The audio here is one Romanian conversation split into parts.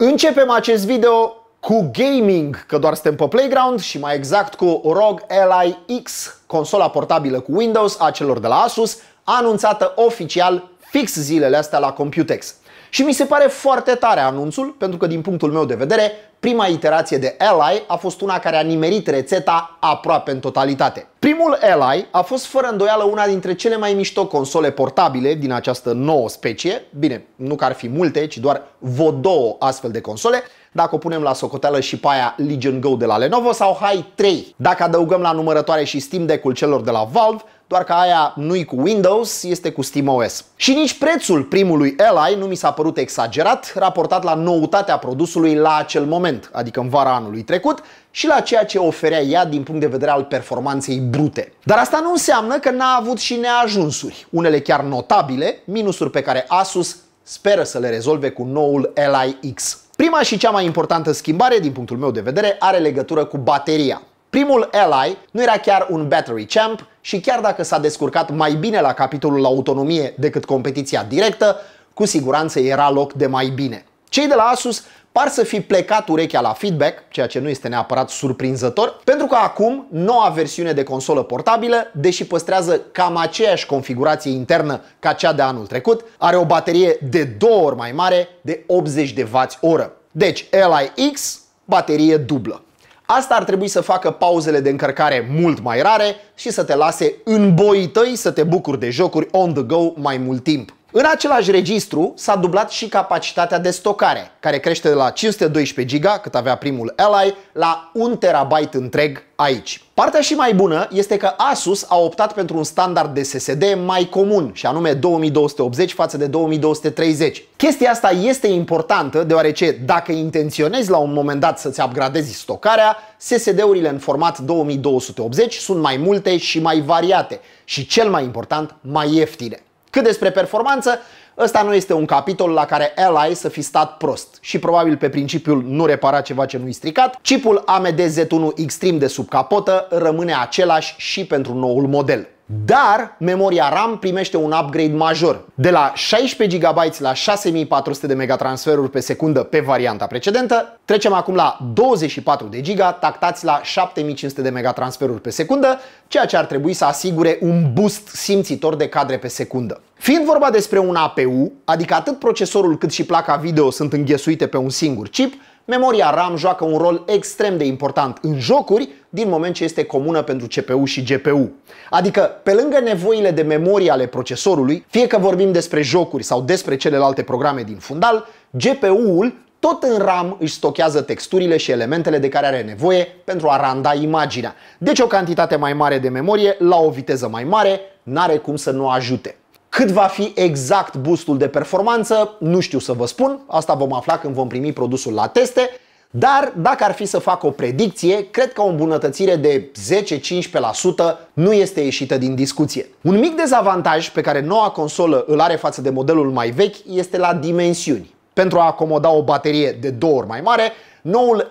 Începem acest video cu gaming, că doar suntem pe Playground și mai exact cu ROG Ally X, consola portabilă cu Windows a celor de la Asus, anunțată oficial fix zilele astea la Computex. Și mi se pare foarte tare anunțul, pentru că din punctul meu de vedere, prima iterație de Ally a fost una care a nimerit rețeta aproape în totalitate. Primul Ally a fost fără îndoială una dintre cele mai mișto console portabile din această nouă specie, bine, nu că ar fi multe, ci doar vreo două astfel de console, dacă o punem la socoteală și pe aia Legion Go de la Lenovo sau High 3. Dacă adăugăm la numărătoare și Steam Deck-ul celor de la Valve, doar că aia nu-i cu Windows, este cu SteamOS. Și nici prețul primului Ally nu mi s-a părut exagerat, raportat la noutatea produsului la acel moment, adică în vara anului trecut, și la ceea ce oferea ea din punct de vedere al performanței brute. Dar asta nu înseamnă că n-a avut și neajunsuri, unele chiar notabile, minusuri pe care Asus speră să le rezolve cu noul Ally X. Prima și cea mai importantă schimbare, din punctul meu de vedere, are legătură cu bateria. Primul Ally nu era chiar un battery champ și chiar dacă s-a descurcat mai bine la capitolul autonomie decât competiția directă, cu siguranță era loc de mai bine. Cei de la Asus par să fi plecat urechea la feedback, ceea ce nu este neapărat surprinzător, pentru că acum noua versiune de consolă portabilă, deși păstrează cam aceeași configurație internă ca cea de anul trecut, are o baterie de două ori mai mare de 80 de oră. Deci LIX, baterie dublă. Asta ar trebui să facă pauzele de încărcare mult mai rare și să te lase în boii tăi să te bucuri de jocuri on the go mai mult timp. În același registru s-a dublat și capacitatea de stocare, care crește de la 512 GB, cât avea primul Ally, la 1 TB întreg aici. Partea și mai bună este că Asus a optat pentru un standard de SSD mai comun, și anume 2280 față de 2230. Chestia asta este importantă, deoarece dacă intenționezi la un moment dat să-ți upgradezi stocarea, SSD-urile în format 2280 sunt mai multe și mai variate și, cel mai important, mai ieftine. Cât despre performanță, ăsta nu este un capitol la care Ally să fi stat prost și probabil pe principiul nu repara ceva ce nu-i stricat, chipul AMD Z1 Extreme de sub capotă rămâne același și pentru noul model dar memoria RAM primește un upgrade major. De la 16 GB la 6400 de megatransferuri pe secundă pe varianta precedentă, trecem acum la 24 de GB tactați la 7500 de megatransferuri pe secundă, ceea ce ar trebui să asigure un boost simțitor de cadre pe secundă. Fiind vorba despre un APU, adică atât procesorul cât și placa video sunt înghesuite pe un singur chip, memoria RAM joacă un rol extrem de important în jocuri din moment ce este comună pentru CPU și GPU. Adică, pe lângă nevoile de memorie ale procesorului, fie că vorbim despre jocuri sau despre celelalte programe din fundal, GPU-ul tot în RAM își stochează texturile și elementele de care are nevoie pentru a randa imaginea. Deci o cantitate mai mare de memorie la o viteză mai mare n-are cum să nu ajute. Cât va fi exact boostul de performanță, nu știu să vă spun, asta vom afla când vom primi produsul la teste, dar dacă ar fi să fac o predicție, cred că o îmbunătățire de 10-15% nu este ieșită din discuție. Un mic dezavantaj pe care noua consolă îl are față de modelul mai vechi este la dimensiuni. Pentru a acomoda o baterie de două ori mai mare, noul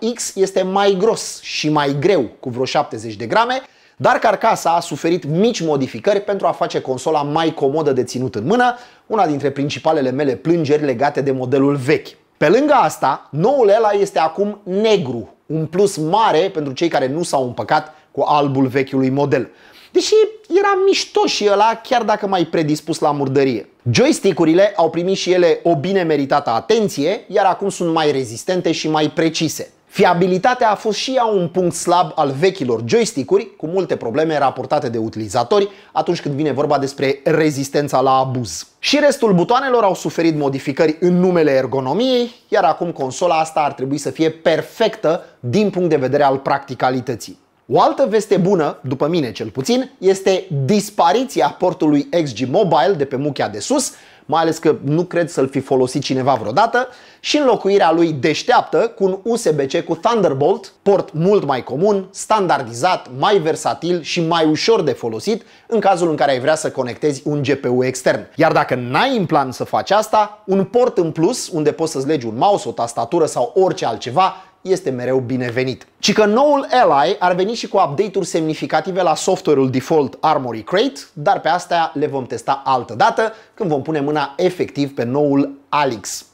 LiX este mai gros și mai greu, cu vreo 70 de grame, dar carcasa a suferit mici modificări pentru a face consola mai comodă de ținut în mână, una dintre principalele mele plângeri legate de modelul vechi. Pe lângă asta, noul ăla este acum negru, un plus mare pentru cei care nu s-au împăcat cu albul vechiului model. Deși era mișto și ăla, chiar dacă mai predispus la murdărie. Joystick-urile au primit și ele o bine meritată atenție, iar acum sunt mai rezistente și mai precise. Fiabilitatea a fost și ea un punct slab al vechilor joystick-uri, cu multe probleme raportate de utilizatori atunci când vine vorba despre rezistența la abuz. Și restul butoanelor au suferit modificări în numele ergonomiei, iar acum consola asta ar trebui să fie perfectă din punct de vedere al practicalității. O altă veste bună, după mine cel puțin, este dispariția portului XG Mobile de pe muchea de sus, mai ales că nu cred să-l fi folosit cineva vreodată, și înlocuirea lui deșteaptă cu un USB-C cu Thunderbolt, port mult mai comun, standardizat, mai versatil și mai ușor de folosit în cazul în care ai vrea să conectezi un GPU extern. Iar dacă n-ai în plan să faci asta, un port în plus unde poți să-ți legi un mouse, o tastatură sau orice altceva este mereu binevenit. Ci că noul Ally ar veni și cu update-uri semnificative la software-ul default Armory Crate, dar pe astea le vom testa altă dată când vom pune mâna efectiv pe noul Alix.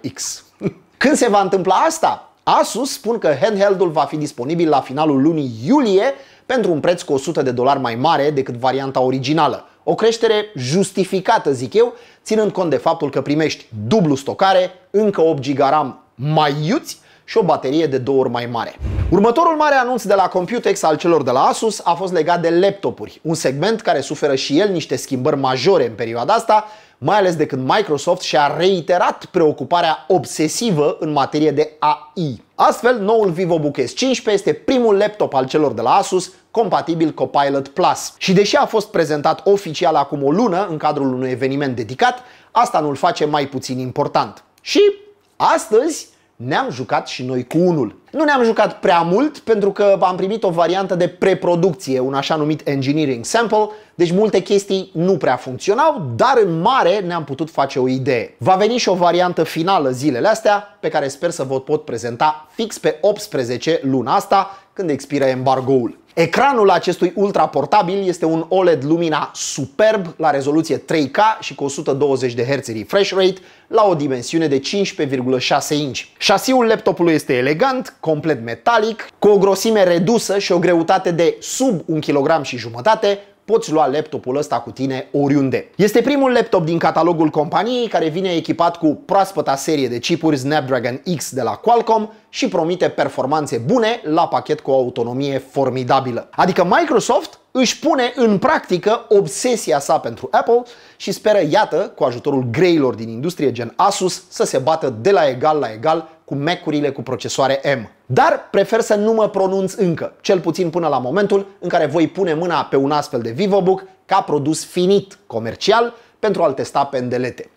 LIX. Când se va întâmpla asta? Asus spun că handheld-ul va fi disponibil la finalul lunii iulie pentru un preț cu 100 de dolari mai mare decât varianta originală. O creștere justificată, zic eu, ținând cont de faptul că primești dublu stocare, încă 8 GB RAM mai iuți și o baterie de două ori mai mare. Următorul mare anunț de la Computex al celor de la Asus a fost legat de laptopuri, un segment care suferă și el niște schimbări majore în perioada asta, mai ales de când Microsoft și-a reiterat preocuparea obsesivă în materie de AI. Astfel, noul VivoBook S15 este primul laptop al celor de la Asus compatibil Copilot Plus. Și deși a fost prezentat oficial acum o lună în cadrul unui eveniment dedicat, asta nu-l face mai puțin important. Și astăzi ne-am jucat și noi cu unul. Nu ne-am jucat prea mult pentru că am primit o variantă de preproducție, un așa numit engineering sample, deci multe chestii nu prea funcționau, dar în mare ne-am putut face o idee. Va veni și o variantă finală zilele astea, pe care sper să vă pot prezenta fix pe 18 luna asta, când expiră embargoul. Ecranul acestui ultraportabil este un OLED Lumina superb la rezoluție 3K și cu 120 de Hz refresh rate la o dimensiune de 15,6 inch. Șasiul laptopului este elegant, complet metalic, cu o grosime redusă și o greutate de sub 1 kg și jumătate, poți lua laptopul ăsta cu tine oriunde. Este primul laptop din catalogul companiei care vine echipat cu proaspăta serie de chipuri Snapdragon X de la Qualcomm și promite performanțe bune la pachet cu o autonomie formidabilă. Adică Microsoft își pune în practică obsesia sa pentru Apple și speră, iată, cu ajutorul greilor din industrie gen Asus, să se bată de la egal la egal cu mecurile cu procesoare M. Dar prefer să nu mă pronunț încă, cel puțin până la momentul în care voi pune mâna pe un astfel de VivoBook ca produs finit comercial pentru a-l testa pe îndelete.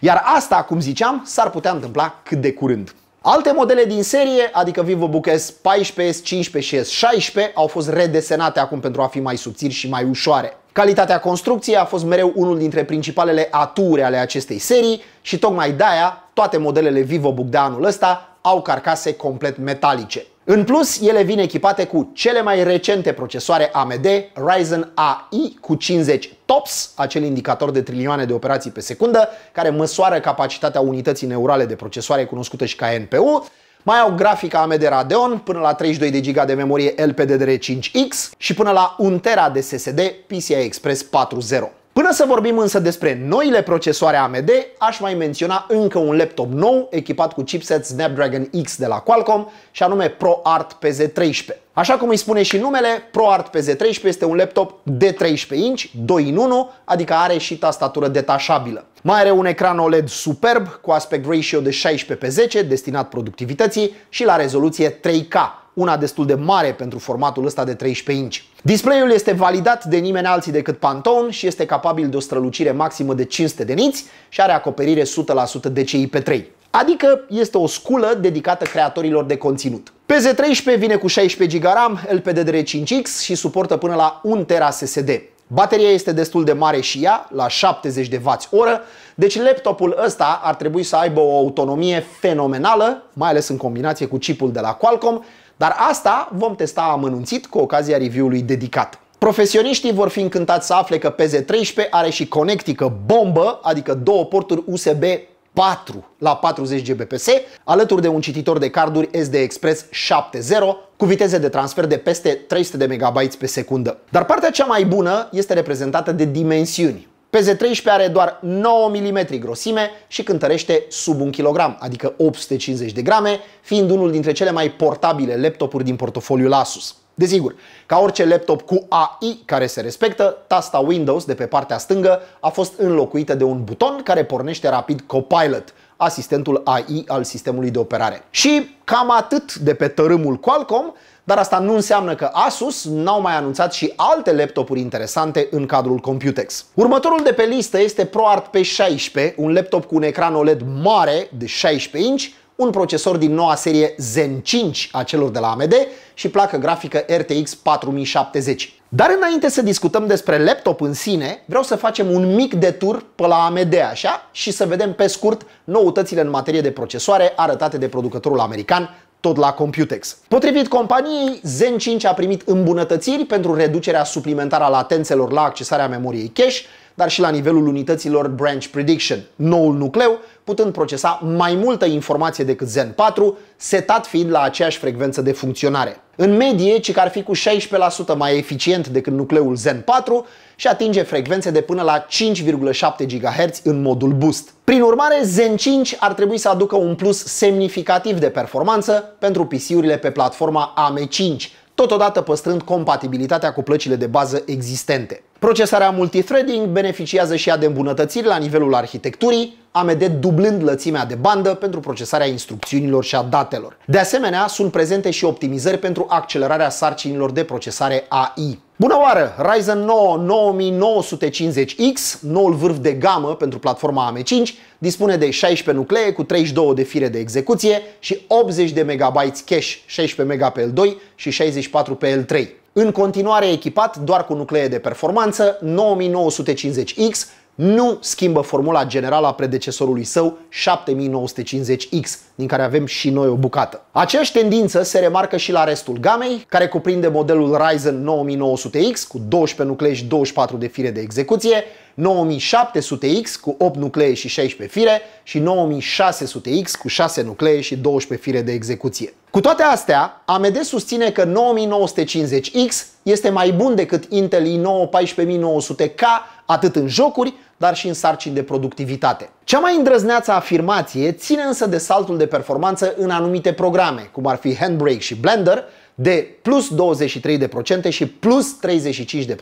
Iar asta, cum ziceam, s-ar putea întâmpla cât de curând. Alte modele din serie, adică VivoBook S14, S15 și S16, au fost redesenate acum pentru a fi mai subțiri și mai ușoare. Calitatea construcției a fost mereu unul dintre principalele ature ale acestei serii și tocmai de-aia toate modelele VivoBook de anul ăsta au carcase complet metalice. În plus, ele vin echipate cu cele mai recente procesoare AMD Ryzen AI cu 50 TOPS, acel indicator de trilioane de operații pe secundă, care măsoară capacitatea unității neurale de procesoare cunoscută și ca NPU, mai au grafica AMD Radeon până la 32 de giga de memorie LPDDR5X și până la 1 tera de SSD PCI Express 4.0. Până să vorbim însă despre noile procesoare AMD, aș mai menționa încă un laptop nou echipat cu chipset Snapdragon X de la Qualcomm și anume ProArt PZ13. Așa cum îi spune și numele, ProArt PZ13 este un laptop de 13 inch, 2 în 1, adică are și tastatură detașabilă. Mai are un ecran OLED superb cu aspect ratio de 16 pe 10 destinat productivității și la rezoluție 3K, una destul de mare pentru formatul ăsta de 13 inci. Displayul este validat de nimeni alții decât Pantone și este capabil de o strălucire maximă de 500 de niți și are acoperire 100% DCI pe 3. Adică este o sculă dedicată creatorilor de conținut. PZ13 vine cu 16 GB RAM, LPDDR5X și suportă până la 1 tera SSD. Bateria este destul de mare și ea, la 70 de oră, deci laptopul ăsta ar trebui să aibă o autonomie fenomenală, mai ales în combinație cu chipul de la Qualcomm dar asta vom testa amănunțit cu ocazia review-ului dedicat. Profesioniștii vor fi încântați să afle că PZ13 are și conectică bombă, adică două porturi USB 4 la 40 Gbps, alături de un cititor de carduri SD Express 7.0 cu viteze de transfer de peste 300 de MB pe secundă. Dar partea cea mai bună este reprezentată de dimensiuni. PZ13 are doar 9 mm grosime și cântărește sub 1 kg, adică 850 de grame, fiind unul dintre cele mai portabile laptopuri din portofoliul Asus. Desigur, ca orice laptop cu AI care se respectă, tasta Windows de pe partea stângă a fost înlocuită de un buton care pornește rapid Copilot, asistentul AI al sistemului de operare. Și cam atât de pe tărâmul Qualcomm, dar asta nu înseamnă că Asus n-au mai anunțat și alte laptopuri interesante în cadrul Computex. Următorul de pe listă este ProArt P16, un laptop cu un ecran OLED mare de 16 inch, un procesor din noua serie Zen 5 a celor de la AMD și placă grafică RTX 4070. Dar înainte să discutăm despre laptop în sine, vreau să facem un mic detur pe la AMD așa și să vedem pe scurt noutățile în materie de procesoare arătate de producătorul american tot la Computex. Potrivit companiei, Zen 5 a primit îmbunătățiri pentru reducerea suplimentară a latențelor la accesarea memoriei cache, dar și la nivelul unităților Branch Prediction, noul nucleu, putând procesa mai multă informație decât Zen 4, setat fiind la aceeași frecvență de funcționare. În medie, ci că ar fi cu 16% mai eficient decât nucleul Zen 4 și atinge frecvențe de până la 5,7 GHz în modul boost. Prin urmare, Zen 5 ar trebui să aducă un plus semnificativ de performanță pentru PC-urile pe platforma AM5, totodată păstrând compatibilitatea cu plăcile de bază existente. Procesarea multithreading beneficiază și ea de îmbunătățiri la nivelul arhitecturii, AMD dublând lățimea de bandă pentru procesarea instrucțiunilor și a datelor. De asemenea, sunt prezente și optimizări pentru accelerarea sarcinilor de procesare AI. Bună oară! Ryzen 9 9950X, noul vârf de gamă pentru platforma AM5, dispune de 16 nuclee cu 32 de fire de execuție și 80 de MB cache, 16 MB pe L2 și 64 pe L3. În continuare echipat doar cu nuclee de performanță 9950X nu schimbă formula generală a predecesorului său 7950X, din care avem și noi o bucată. Aceeași tendință se remarcă și la restul gamei, care cuprinde modelul Ryzen 9900X cu 12 nuclee și 24 de fire de execuție, 9700X cu 8 nuclee și 16 fire și 9600X cu 6 nuclee și 12 fire de execuție. Cu toate astea, AMD susține că 9950X este mai bun decât Intel i9 14900K atât în jocuri, dar și în sarcini de productivitate. Cea mai îndrăzneață afirmație ține însă de saltul de performanță în anumite programe, cum ar fi Handbrake și Blender, de plus 23% și plus 35%,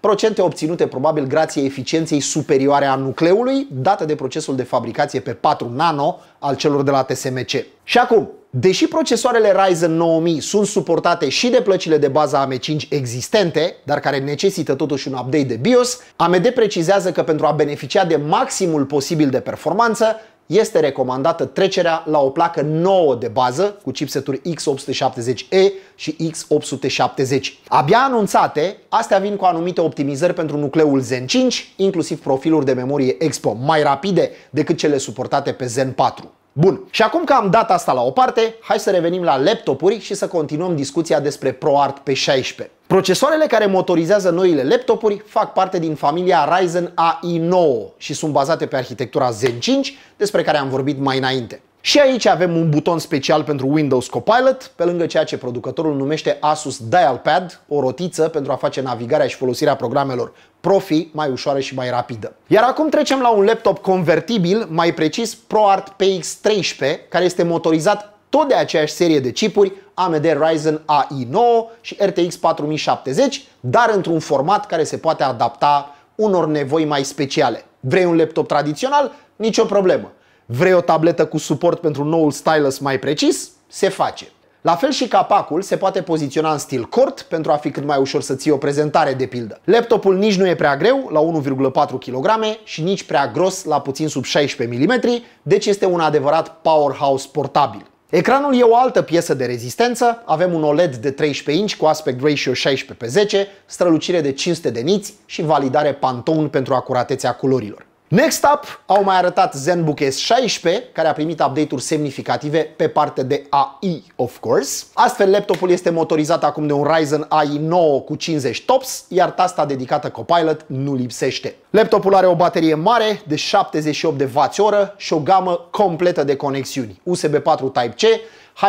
procente obținute probabil grație eficienței superioare a nucleului, dată de procesul de fabricație pe 4 nano al celor de la TSMC. Și acum, Deși procesoarele Ryzen 9000 sunt suportate și de plăcile de bază AM5 existente, dar care necesită totuși un update de BIOS, AMD precizează că pentru a beneficia de maximul posibil de performanță, este recomandată trecerea la o placă nouă de bază cu chipseturi X870E și X870. Abia anunțate, astea vin cu anumite optimizări pentru nucleul Zen 5, inclusiv profiluri de memorie expo mai rapide decât cele suportate pe Zen 4. Bun, și acum că am dat asta la o parte, hai să revenim la laptopuri și să continuăm discuția despre ProArt P16. Procesoarele care motorizează noile laptopuri fac parte din familia Ryzen AI9 și sunt bazate pe arhitectura Zen 5, despre care am vorbit mai înainte. Și aici avem un buton special pentru Windows Copilot, pe lângă ceea ce producătorul numește Asus Dialpad, o rotiță pentru a face navigarea și folosirea programelor Profi mai ușoară și mai rapidă. Iar acum trecem la un laptop convertibil, mai precis ProArt PX13, care este motorizat tot de aceeași serie de chipuri, AMD Ryzen AI 9 și RTX 4070, dar într-un format care se poate adapta unor nevoi mai speciale. Vrei un laptop tradițional? Nicio problemă. Vrei o tabletă cu suport pentru noul stylus mai precis? Se face. La fel și capacul se poate poziționa în stil cort pentru a fi cât mai ușor să ții o prezentare de pildă. Laptopul nici nu e prea greu, la 1,4 kg și nici prea gros, la puțin sub 16 mm, deci este un adevărat powerhouse portabil. Ecranul e o altă piesă de rezistență, avem un OLED de 13 inch cu aspect ratio 16 pe 10, strălucire de 500 de niți și validare Pantone pentru acuratețea culorilor. Next up, au mai arătat ZenBook S16, care a primit update-uri semnificative pe parte de AI, of course. Astfel, laptopul este motorizat acum de un Ryzen AI 9 cu 50 TOPS, iar tasta dedicată Copilot nu lipsește. Laptopul are o baterie mare de 78W și o gamă completă de conexiuni, USB 4 Type-C,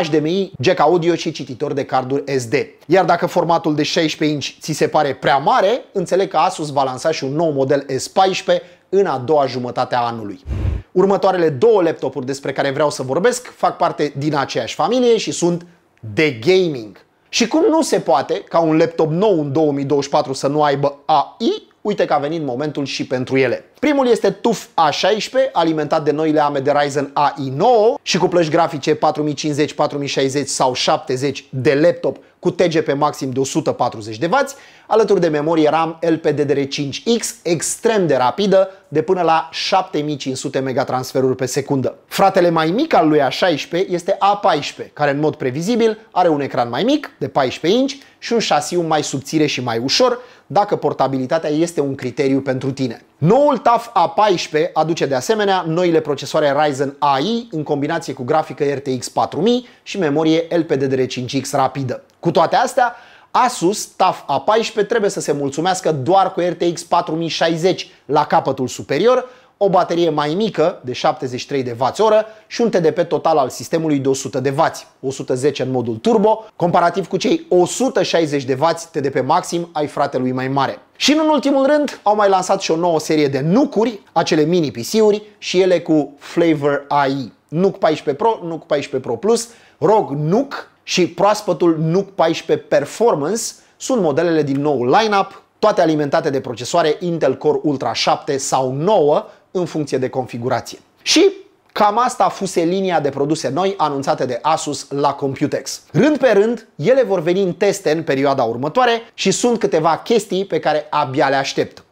HDMI, jack audio și cititor de carduri SD. Iar dacă formatul de 16 inch ți se pare prea mare, înțeleg că Asus va lansa și un nou model S14 în a doua jumătate a anului. Următoarele două laptopuri despre care vreau să vorbesc fac parte din aceeași familie și sunt de gaming. Și cum nu se poate ca un laptop nou în 2024 să nu aibă AI, uite că a venit momentul și pentru ele. Primul este TUF A16, alimentat de noile AMD Ryzen AI 9 și cu plăci grafice 4050, 4060 sau 70 de laptop cu TGP maxim de 140W alături de memorie RAM LPDDR5X extrem de rapidă, de până la 7500 megatransferuri pe secundă. Fratele mai mic al lui A16 este A14, care în mod previzibil are un ecran mai mic, de 14 inch, și un șasiu mai subțire și mai ușor, dacă portabilitatea este un criteriu pentru tine. Noul TAF A14 aduce de asemenea noile procesoare Ryzen AI în combinație cu grafică RTX 4000 și memorie LPDDR5X rapidă. Cu toate astea, Asus, TAF A14, trebuie să se mulțumească doar cu RTX 4060 la capătul superior, o baterie mai mică de 73 de Wh și un TDP total al sistemului de 100 de W, 110 în modul turbo, comparativ cu cei 160 de W TDP maxim ai fratelui mai mare. Și în ultimul rând au mai lansat și o nouă serie de nucuri, acele mini PC-uri și ele cu Flavor AI. NUC 14 Pro, NUC 14 Pro Plus, ROG NUC și proaspătul NUC 14 Performance sunt modelele din nou lineup, toate alimentate de procesoare Intel Core Ultra 7 sau 9 în funcție de configurație. Și Cam asta a fuse linia de produse noi anunțate de Asus la Computex. Rând pe rând, ele vor veni în teste în perioada următoare și sunt câteva chestii pe care abia le aștept.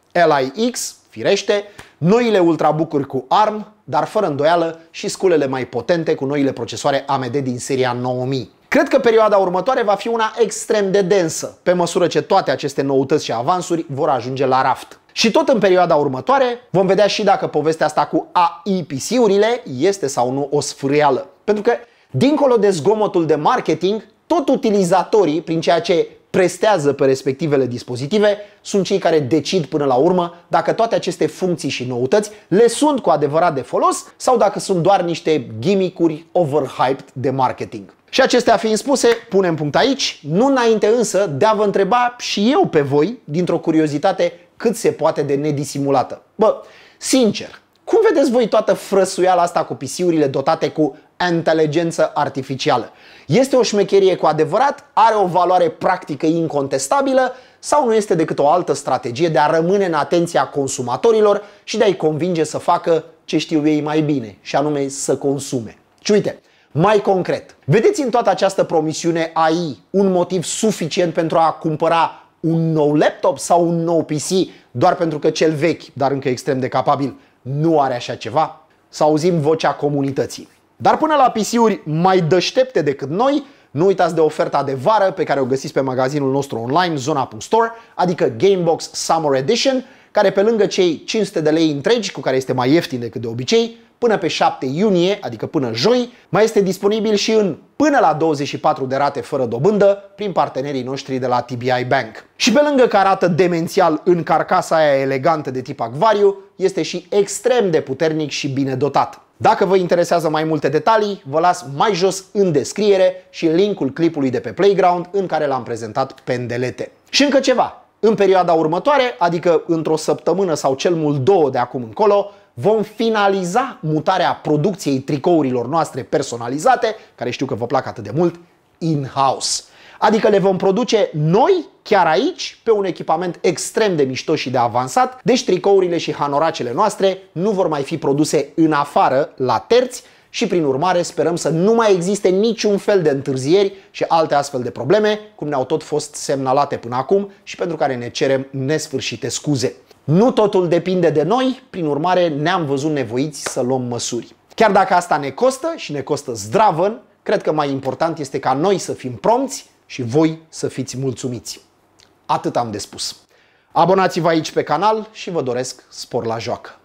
LIX, firește, noile ultrabucuri cu ARM, dar fără îndoială și sculele mai potente cu noile procesoare AMD din seria 9000. Cred că perioada următoare va fi una extrem de densă, pe măsură ce toate aceste noutăți și avansuri vor ajunge la raft. Și tot în perioada următoare vom vedea și dacă povestea asta cu AIPC-urile este sau nu o sfârială. Pentru că, dincolo de zgomotul de marketing, tot utilizatorii, prin ceea ce prestează pe respectivele dispozitive, sunt cei care decid până la urmă dacă toate aceste funcții și noutăți le sunt cu adevărat de folos sau dacă sunt doar niște gimmick-uri overhyped de marketing. Și acestea fiind spuse, punem punct aici, nu înainte însă de a vă întreba și eu pe voi, dintr-o curiozitate cât se poate de nedisimulată. Bă, sincer, cum vedeți voi toată frăsuiala asta cu pisiurile dotate cu inteligență artificială? Este o șmecherie cu adevărat? Are o valoare practică incontestabilă? Sau nu este decât o altă strategie de a rămâne în atenția consumatorilor și de a-i convinge să facă ce știu ei mai bine, și anume să consume? Și uite, mai concret, vedeți în toată această promisiune AI un motiv suficient pentru a cumpăra un nou laptop sau un nou PC doar pentru că cel vechi, dar încă extrem de capabil, nu are așa ceva? Să auzim vocea comunității. Dar până la PC-uri mai deștepte decât noi, nu uitați de oferta de vară pe care o găsiți pe magazinul nostru online, zona.store, adică Gamebox Summer Edition, care pe lângă cei 500 de lei întregi, cu care este mai ieftin decât de obicei, până pe 7 iunie, adică până joi, mai este disponibil și în până la 24 de rate fără dobândă prin partenerii noștri de la TBI Bank. Și pe lângă că arată demențial în carcasa aia elegantă de tip acvariu, este și extrem de puternic și bine dotat. Dacă vă interesează mai multe detalii, vă las mai jos în descriere și linkul clipului de pe Playground în care l-am prezentat pendelete. Și încă ceva, în perioada următoare, adică într-o săptămână sau cel mult două de acum încolo, vom finaliza mutarea producției tricourilor noastre personalizate, care știu că vă plac atât de mult, in-house. Adică le vom produce noi chiar aici, pe un echipament extrem de mișto și de avansat, deci tricourile și hanoracele noastre nu vor mai fi produse în afară, la terți, și prin urmare sperăm să nu mai existe niciun fel de întârzieri și alte astfel de probleme, cum ne-au tot fost semnalate până acum și pentru care ne cerem nesfârșite scuze. Nu totul depinde de noi, prin urmare ne-am văzut nevoiți să luăm măsuri. Chiar dacă asta ne costă și ne costă zdravă, cred că mai important este ca noi să fim promți și voi să fiți mulțumiți. Atât am de spus. Abonați-vă aici pe canal și vă doresc spor la joacă!